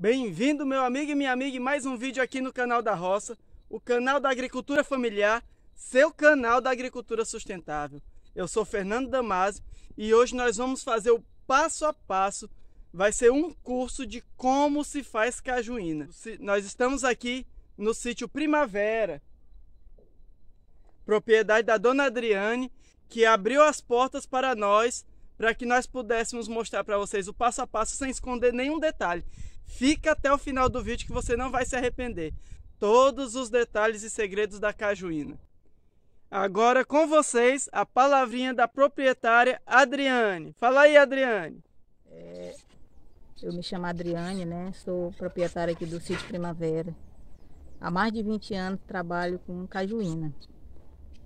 Bem-vindo, meu amigo e minha amiga, mais um vídeo aqui no canal da Roça, o canal da agricultura familiar, seu canal da agricultura sustentável. Eu sou Fernando Damasio e hoje nós vamos fazer o passo a passo, vai ser um curso de como se faz cajuína. Nós estamos aqui no sítio Primavera, propriedade da dona Adriane, que abriu as portas para nós para que nós pudéssemos mostrar para vocês o passo a passo sem esconder nenhum detalhe. Fica até o final do vídeo que você não vai se arrepender. Todos os detalhes e segredos da cajuína. Agora com vocês a palavrinha da proprietária Adriane. Fala aí, Adriane. É, eu me chamo Adriane, né? Sou proprietária aqui do sítio Primavera. Há mais de 20 anos trabalho com cajuína.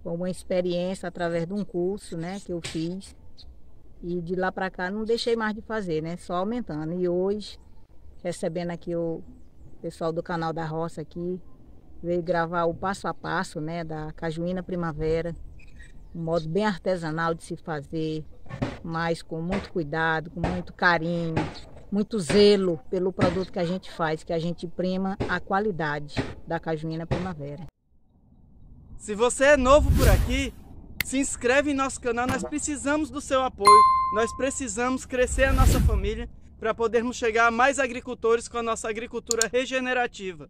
Com uma experiência através de um curso, né, que eu fiz. E de lá para cá não deixei mais de fazer, né? Só aumentando. E hoje recebendo aqui o pessoal do canal da roça aqui. Veio gravar o passo a passo, né, da cajuína primavera. Um modo bem artesanal de se fazer, mas com muito cuidado, com muito carinho, muito zelo pelo produto que a gente faz, que a gente prima a qualidade da cajuína primavera. Se você é novo por aqui, se inscreve em nosso canal, nós precisamos do seu apoio, nós precisamos crescer a nossa família para podermos chegar a mais agricultores com a nossa agricultura regenerativa.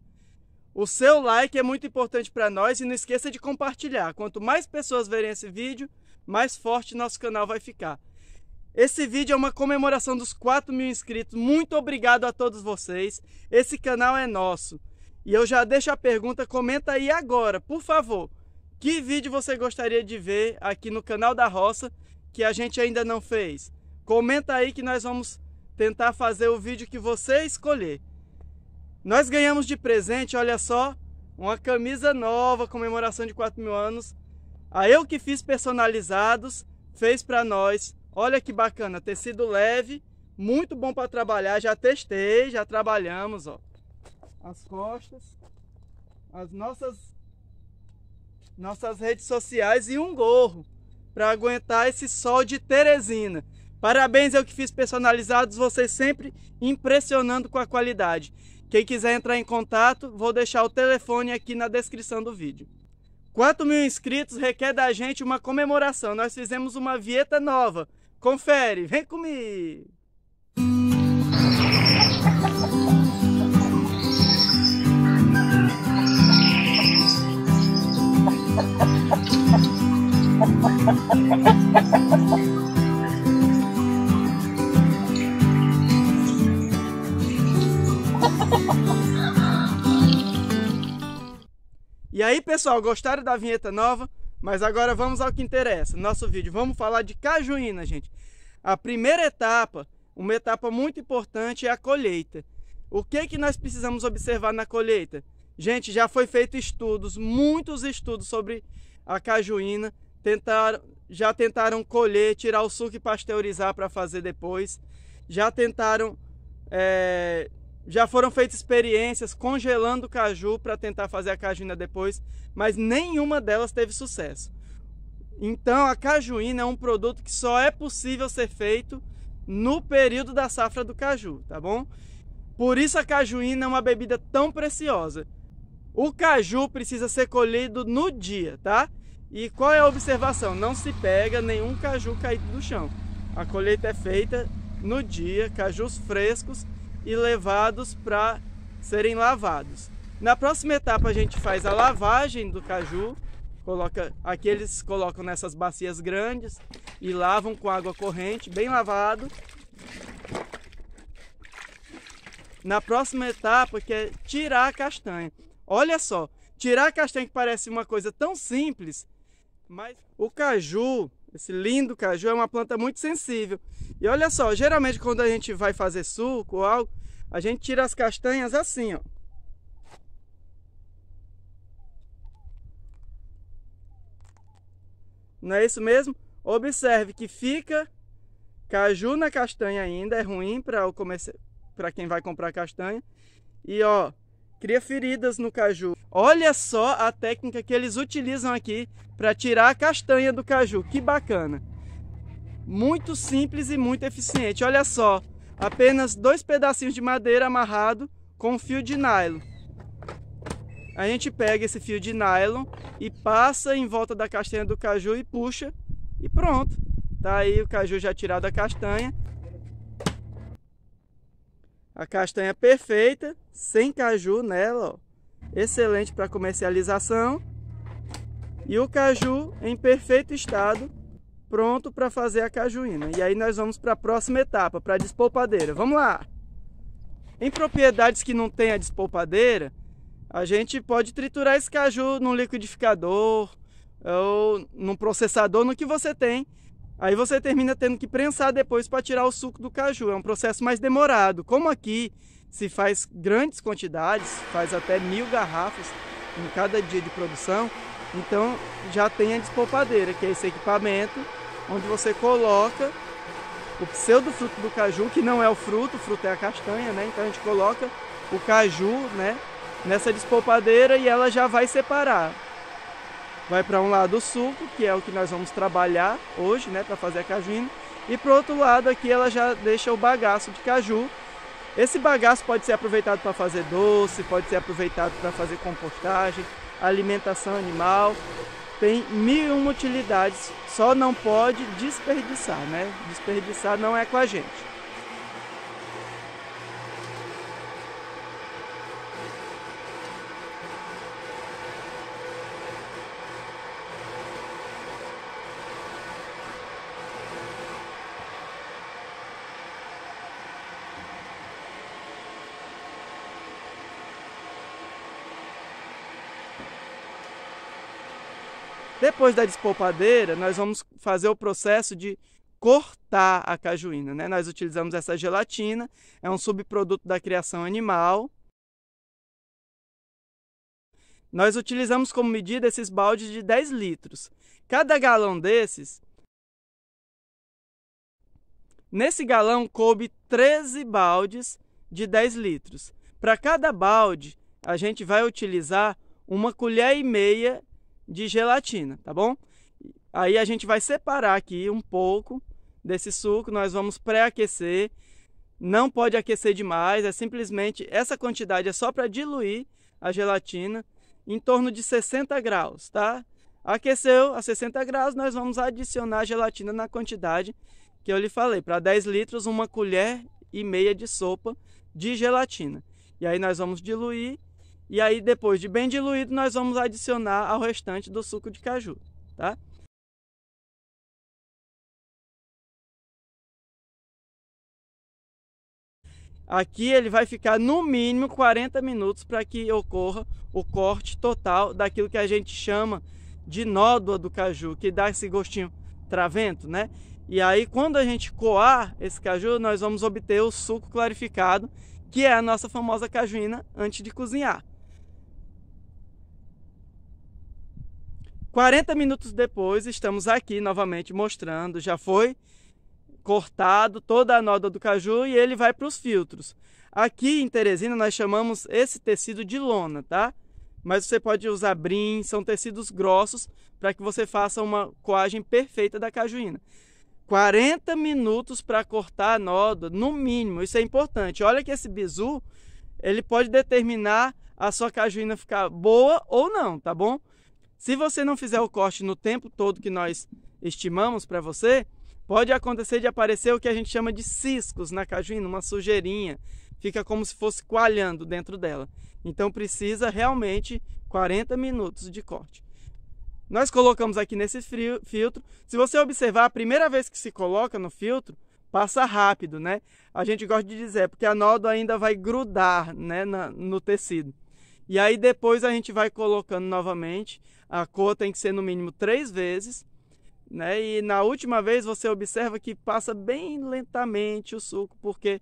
O seu like é muito importante para nós e não esqueça de compartilhar. Quanto mais pessoas verem esse vídeo, mais forte nosso canal vai ficar. Esse vídeo é uma comemoração dos 4 mil inscritos. Muito obrigado a todos vocês. Esse canal é nosso. E eu já deixo a pergunta, comenta aí agora, por favor. Que vídeo você gostaria de ver aqui no canal da Roça que a gente ainda não fez? Comenta aí que nós vamos tentar fazer o vídeo que você escolher. Nós ganhamos de presente, olha só, uma camisa nova, comemoração de 4 mil anos. A eu que fiz personalizados, fez para nós. Olha que bacana, tecido leve, muito bom para trabalhar. Já testei, já trabalhamos, ó. As costas, as nossas nossas redes sociais e um gorro para aguentar esse sol de Teresina. Parabéns eu que fiz personalizados, vocês sempre impressionando com a qualidade. Quem quiser entrar em contato, vou deixar o telefone aqui na descrição do vídeo. 4 mil inscritos requer da gente uma comemoração. Nós fizemos uma vieta nova. Confere, vem comigo! E aí, pessoal, gostaram da vinheta nova? Mas agora vamos ao que interessa, nosso vídeo. Vamos falar de cajuína, gente. A primeira etapa, uma etapa muito importante, é a colheita. O que, que nós precisamos observar na colheita? Gente, já foi feito estudos, muitos estudos sobre a cajuína. Tentaram, já tentaram colher, tirar o suco e pasteurizar para fazer depois. Já tentaram é, já foram feitas experiências congelando o caju para tentar fazer a cajuína depois, mas nenhuma delas teve sucesso. Então, a cajuína é um produto que só é possível ser feito no período da safra do caju, tá bom? Por isso a cajuína é uma bebida tão preciosa. O caju precisa ser colhido no dia, tá? E qual é a observação? Não se pega nenhum caju caído do chão. A colheita é feita no dia, cajus frescos e levados para serem lavados. Na próxima etapa a gente faz a lavagem do caju, coloca, aqui eles colocam nessas bacias grandes e lavam com água corrente, bem lavado. Na próxima etapa que é tirar a castanha. Olha só, tirar a castanha que parece uma coisa tão simples, mas o caju, esse lindo caju é uma planta muito sensível. E olha só, geralmente quando a gente vai fazer suco ou algo, a gente tira as castanhas assim, ó. Não é isso mesmo? Observe que fica caju na castanha ainda, é ruim para o comerci... para quem vai comprar castanha. E ó, cria feridas no caju. Olha só a técnica que eles utilizam aqui para tirar a castanha do caju. Que bacana. Muito simples e muito eficiente. Olha só, apenas dois pedacinhos de madeira amarrado com um fio de nylon. A gente pega esse fio de nylon e passa em volta da castanha do caju e puxa e pronto. Tá aí o caju já tirado da castanha. A castanha perfeita, sem caju nela, ó. excelente para comercialização. E o caju em perfeito estado pronto para fazer a cajuína. E aí nós vamos para a próxima etapa, para a despolpadeira. Vamos lá! Em propriedades que não tem a despolpadeira, a gente pode triturar esse caju num liquidificador ou num processador, no que você tem. Aí você termina tendo que prensar depois para tirar o suco do caju. É um processo mais demorado. Como aqui se faz grandes quantidades, faz até mil garrafas em cada dia de produção, então já tem a despolpadeira, que é esse equipamento onde você coloca o fruto do caju, que não é o fruto, o fruto é a castanha, né? Então a gente coloca o caju, né? Nessa despolpadeira e ela já vai separar. Vai para um lado o suco, que é o que nós vamos trabalhar hoje, né? Para fazer a cajuína. E para o outro lado aqui ela já deixa o bagaço de caju. Esse bagaço pode ser aproveitado para fazer doce, pode ser aproveitado para fazer compostagem, alimentação animal tem mil utilidades, só não pode desperdiçar, né? Desperdiçar não é com a gente. Depois da despolpadeira, nós vamos fazer o processo de cortar a cajuína. Né? Nós utilizamos essa gelatina, é um subproduto da criação animal. Nós utilizamos como medida esses baldes de 10 litros. Cada galão desses. Nesse galão coube 13 baldes de 10 litros. Para cada balde, a gente vai utilizar uma colher e meia de gelatina, tá bom? Aí a gente vai separar aqui um pouco desse suco, nós vamos pré-aquecer. Não pode aquecer demais, é simplesmente essa quantidade é só para diluir a gelatina em torno de 60 graus, tá? Aqueceu a 60 graus, nós vamos adicionar a gelatina na quantidade que eu lhe falei, para 10 litros, uma colher e meia de sopa de gelatina. E aí nós vamos diluir e aí, depois de bem diluído, nós vamos adicionar ao restante do suco de caju, tá? Aqui ele vai ficar no mínimo 40 minutos para que ocorra o corte total daquilo que a gente chama de nódoa do caju, que dá esse gostinho travento, né? E aí, quando a gente coar esse caju, nós vamos obter o suco clarificado, que é a nossa famosa cajuína antes de cozinhar. 40 minutos depois, estamos aqui novamente mostrando, já foi cortado toda a noda do caju e ele vai para os filtros. Aqui em Teresina nós chamamos esse tecido de lona, tá? Mas você pode usar brim, são tecidos grossos para que você faça uma coagem perfeita da cajuína. 40 minutos para cortar a noda, no mínimo, isso é importante. Olha que esse bizu, ele pode determinar a sua cajuína ficar boa ou não, tá bom? Se você não fizer o corte no tempo todo que nós estimamos para você, pode acontecer de aparecer o que a gente chama de ciscos na cajuína, uma sujeirinha. Fica como se fosse coalhando dentro dela. Então precisa realmente 40 minutos de corte. Nós colocamos aqui nesse frio, filtro. Se você observar, a primeira vez que se coloca no filtro, passa rápido, né? A gente gosta de dizer, é porque a nódoa ainda vai grudar né, na, no tecido. E aí depois a gente vai colocando novamente a cor tem que ser no mínimo três vezes. Né? E na última vez você observa que passa bem lentamente o suco, porque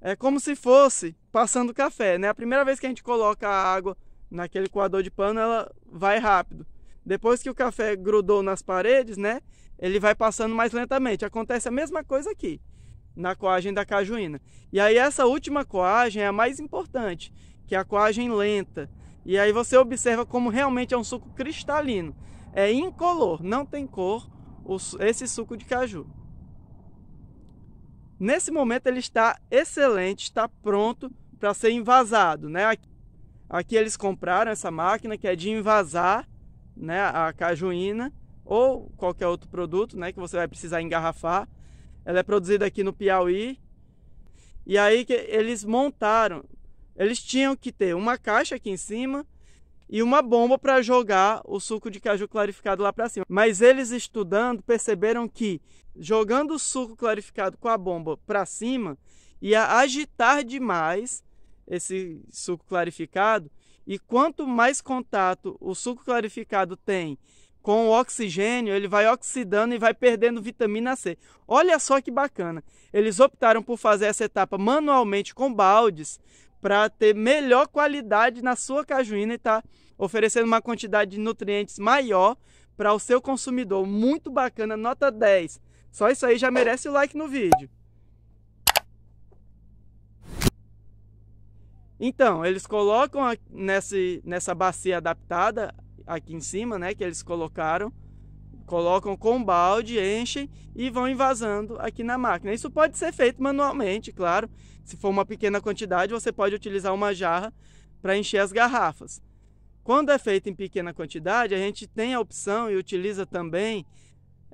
é como se fosse passando café. Né? A primeira vez que a gente coloca a água naquele coador de pano, ela vai rápido. Depois que o café grudou nas paredes, né? Ele vai passando mais lentamente. Acontece a mesma coisa aqui, na coagem da cajuína. E aí essa última coagem é a mais importante, que é a coagem lenta. E aí você observa como realmente é um suco cristalino. É incolor, não tem cor esse suco de caju. Nesse momento ele está excelente, está pronto para ser envasado. Né? Aqui, eles compraram essa máquina que é de envasar né, a cajuína ou qualquer outro produto né, que você vai precisar engarrafar. Ela é produzida aqui no Piauí. E aí que eles montaram eles tinham que ter uma caixa aqui em cima e uma bomba para jogar o suco de caju clarificado lá para cima. Mas eles estudando perceberam que jogando o suco clarificado com a bomba para cima ia agitar demais esse suco clarificado e quanto mais contato o suco clarificado tem com o oxigênio, ele vai oxidando e vai perdendo vitamina C. Olha só que bacana. Eles optaram por fazer essa etapa manualmente com baldes, para ter melhor qualidade na sua cajuína e tá oferecendo uma quantidade de nutrientes maior para o seu consumidor. Muito bacana, nota 10. Só isso aí já merece o like no vídeo. Então, eles colocam nessa, nessa bacia adaptada aqui em cima, né, que eles colocaram, colocam com balde, enchem e vão invasando aqui na máquina. Isso pode ser feito manualmente, claro. Se for uma pequena quantidade, você pode utilizar uma jarra para encher as garrafas. Quando é feito em pequena quantidade, a gente tem a opção e utiliza também.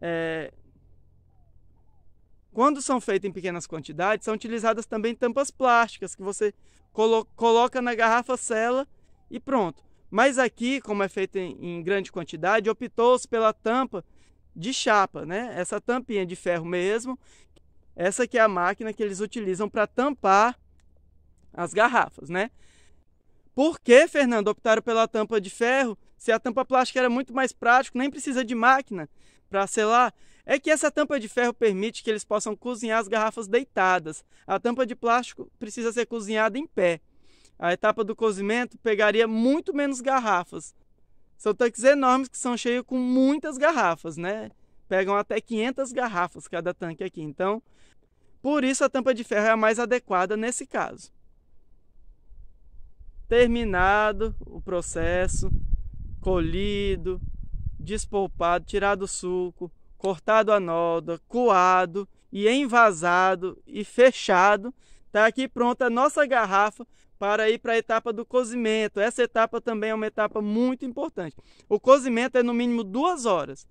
É... Quando são feitas em pequenas quantidades, são utilizadas também tampas plásticas que você colo coloca na garrafa sela e pronto. Mas aqui, como é feito em, grande quantidade, optou-se pela tampa de chapa, né? Essa tampinha de ferro mesmo. Essa que é a máquina que eles utilizam para tampar as garrafas, né? Por que, Fernando, optaram pela tampa de ferro? Se a tampa plástica era muito mais prática, nem precisa de máquina para selar. É que essa tampa de ferro permite que eles possam cozinhar as garrafas deitadas. A tampa de plástico precisa ser cozinhada em pé. A etapa do cozimento pegaria muito menos garrafas. São tanques enormes que são cheios com muitas garrafas, né? Pegam até 500 garrafas cada tanque aqui. Então, por isso a tampa de ferro é a mais adequada nesse caso. Terminado o processo, colhido, despolpado, tirado o suco, cortado a nódoa, coado e envasado e fechado, está aqui pronta a nossa garrafa para ir para a etapa do cozimento. Essa etapa também é uma etapa muito importante. O cozimento é no mínimo duas horas.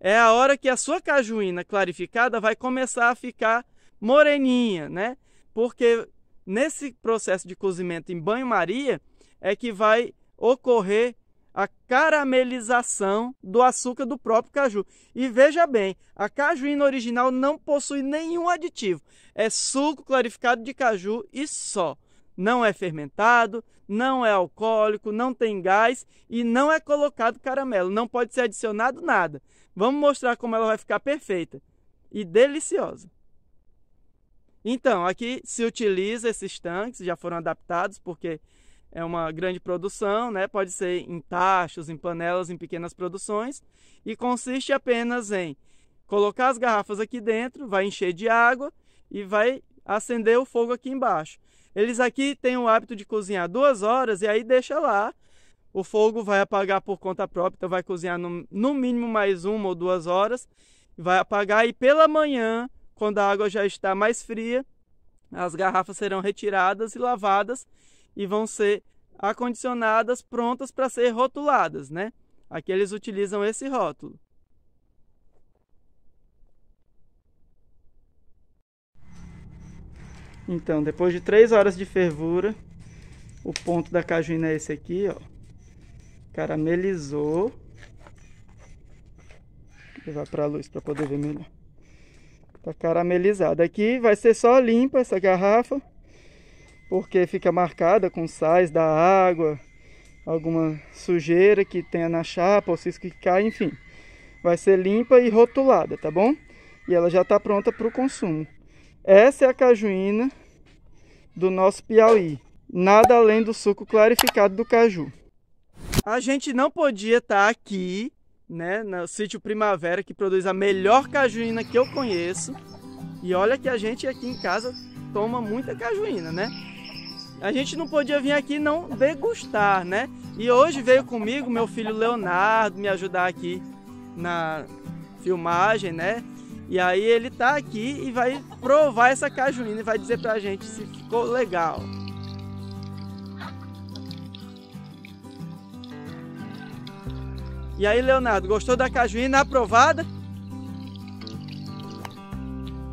É a hora que a sua cajuína clarificada vai começar a ficar moreninha, né? Porque nesse processo de cozimento em banho-maria é que vai ocorrer a caramelização do açúcar do próprio caju. E veja bem, a cajuína original não possui nenhum aditivo. É suco clarificado de caju e só não é fermentado, não é alcoólico, não tem gás e não é colocado caramelo, não pode ser adicionado nada. Vamos mostrar como ela vai ficar perfeita e deliciosa. Então, aqui se utiliza esses tanques, já foram adaptados porque é uma grande produção, né? Pode ser em tachos, em panelas, em pequenas produções e consiste apenas em colocar as garrafas aqui dentro, vai encher de água e vai acender o fogo aqui embaixo. Eles aqui têm o hábito de cozinhar duas horas e aí deixa lá. O fogo vai apagar por conta própria, então vai cozinhar no, no mínimo mais uma ou duas horas. Vai apagar e pela manhã, quando a água já está mais fria, as garrafas serão retiradas e lavadas e vão ser acondicionadas, prontas para ser rotuladas, né? Aqui eles utilizam esse rótulo. Então, depois de 3 horas de fervura, o ponto da cajuína é esse aqui, ó. Caramelizou. Vou levar para a luz para poder ver melhor. Tá caramelizado. Aqui vai ser só limpa essa garrafa, porque fica marcada com sais da água, alguma sujeira que tenha na chapa, ou cisco que cai, enfim. Vai ser limpa e rotulada, tá bom? E ela já está pronta para o consumo. Essa é a cajuína do nosso Piauí. Nada além do suco clarificado do caju. A gente não podia estar tá aqui, né, no sítio Primavera, que produz a melhor cajuína que eu conheço. E olha que a gente aqui em casa toma muita cajuína, né? A gente não podia vir aqui não degustar, né? E hoje veio comigo meu filho Leonardo me ajudar aqui na filmagem, né? E aí ele tá aqui e vai provar essa cajuína e vai dizer pra gente se ficou legal. E aí, Leonardo, gostou da cajuína aprovada?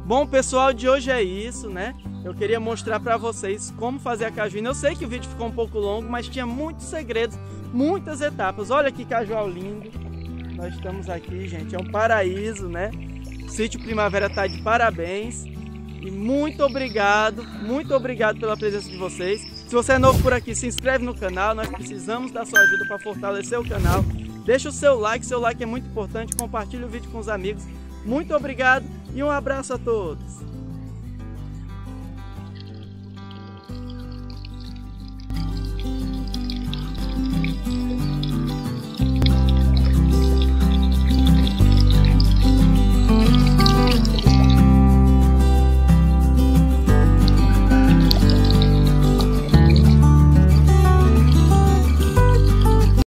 Bom, pessoal, de hoje é isso, né? Eu queria mostrar para vocês como fazer a cajuína. Eu sei que o vídeo ficou um pouco longo, mas tinha muitos segredos, muitas etapas. Olha que cajual lindo. Nós estamos aqui, gente, é um paraíso, né? Sítio Primavera está de parabéns. E muito obrigado, muito obrigado pela presença de vocês. Se você é novo por aqui, se inscreve no canal. Nós precisamos da sua ajuda para fortalecer o canal. Deixa o seu like, seu like é muito importante. Compartilhe o vídeo com os amigos. Muito obrigado e um abraço a todos.